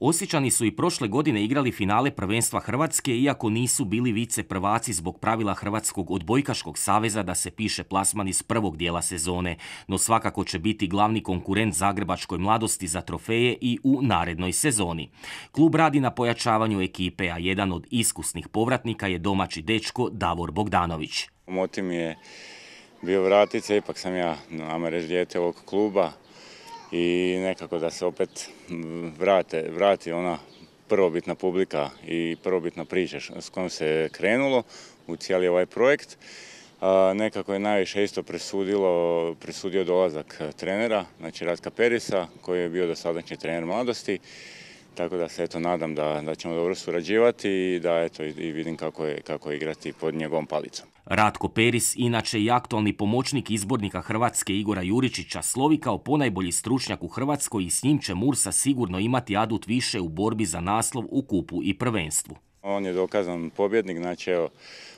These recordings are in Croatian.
Osjećani su i prošle godine igrali finale prvenstva Hrvatske iako nisu bili vice prvaci zbog pravila Hrvatskog odbojkaškog saveza da se piše plasman iz prvog dijela sezone, no svakako će biti glavni konkurent Zagrebačkoj mladosti za trofeje i u narednoj sezoni. Klub radi na pojačavanju ekipe, a jedan od iskusnih povratnika je domaći dečko Davor Bogdanović. Motiv je bio ipak sam ja, nama reći, ovog kluba, i nekako da se opet vrate, vrati ona prvobitna publika i prvobitna priča s kojom se krenulo u cijeli ovaj projekt. Nekako je najviše isto presudilo, presudio dolazak e, trenera, znači Ratka Perisa, koji je bio dosadašnji trener mladosti. Tako da se eto nadam da, da ćemo dobro surađivati i da eto i vidim kako je, kako je igrati pod njegovom palicom. Ratko Peris, inače i aktualni pomoćnik izbornika Hrvatske Igora Juričića, slovi kao ponajbolji stručnjak u Hrvatskoj i s njim će Mursa sigurno imati adut više u borbi za naslov u kupu i prvenstvu. On je dokazan pobjednik, znači evo,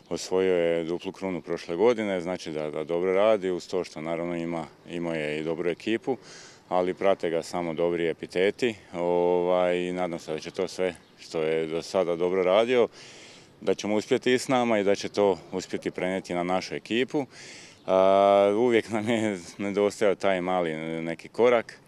osvojio je duplu krunu prošle godine, znači da, dobro radi, uz to što naravno ima, ima je i dobru ekipu, ali prate ga samo dobri epiteti ovaj, i nadam se da će to sve što je do sada dobro radio, da ćemo uspjeti i s nama i da će to uspjeti prenijeti na našu ekipu. uvijek nam je nedostajao taj mali neki korak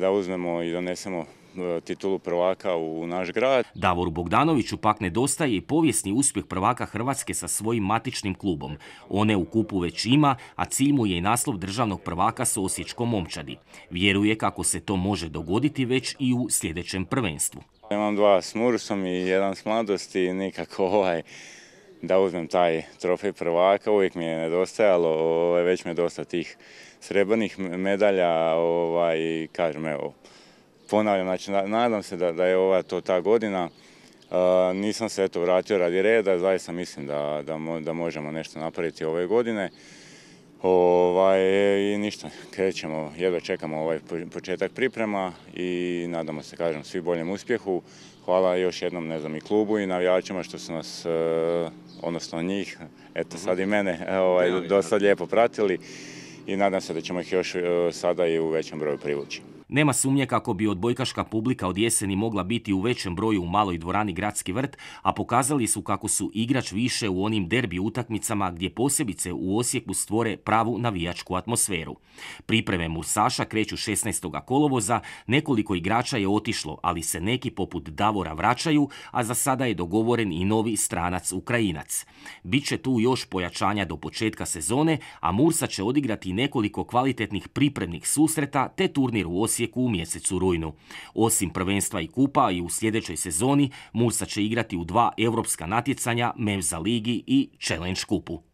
da uzmemo i donesemo E, titulu prvaka u naš grad. Davoru Bogdanoviću pak nedostaje i povijesni uspjeh prvaka Hrvatske sa svojim matičnim klubom. One u kupu već ima, a cilj mu je i naslov državnog prvaka s Osječkom momčadi. Vjeruje kako se to može dogoditi već i u sljedećem prvenstvu. Imam dva s Mursom i jedan s mladosti i nikako ovaj da uzmem taj trofej prvaka. Uvijek mi je nedostajalo, ovaj, već mi je dosta tih srebrnih medalja. Ovaj, kažem, evo, ponavljam, znači, nadam se da, da je ova to ta godina. nisam se eto vratio radi reda, zaista mislim da, možemo nešto napraviti ove godine. Ovaj, I ništa, krećemo, jedva čekamo ovaj početak priprema i nadamo se, kažem, svi boljem uspjehu. Hvala još jednom, ne znam, i klubu i navijačima što su nas, e, odnosno njih, eto mhm. sad i mene, e, ovaj, dosta lijepo pratili i nadam se da ćemo ih još e, sada i u većem broju privući. Nema sumnje kako bi odbojkaška publika od jeseni mogla biti u većem broju u maloj dvorani Gradski vrt, a pokazali su kako su igrač više u onim derbi utakmicama gdje posebice u Osijeku stvore pravu navijačku atmosferu. Pripreme Mursaša kreću 16. kolovoza, nekoliko igrača je otišlo, ali se neki poput Davora vraćaju, a za sada je dogovoren i novi stranac Ukrajinac. Biće tu još pojačanja do početka sezone, a Mursa će odigrati nekoliko kvalitetnih pripremnih susreta te turnir u Osijeku Osijeku u mjesecu rujnu. Osim prvenstva i kupa i u sljedećoj sezoni Mursa će igrati u dva europska natjecanja Mevza Ligi i Challenge Kupu.